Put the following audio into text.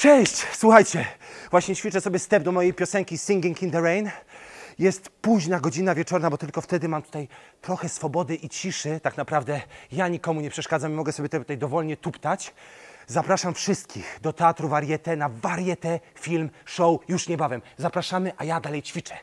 Cześć! Słuchajcie, właśnie ćwiczę sobie step do mojej piosenki Singing in the Rain. Jest późna godzina wieczorna, bo tylko wtedy mam tutaj trochę swobody i ciszy. Tak naprawdę ja nikomu nie przeszkadzam i mogę sobie tutaj dowolnie tuptać. Zapraszam wszystkich do Teatru Warietę na Warietę Film Show już niebawem. Zapraszamy, a ja dalej ćwiczę.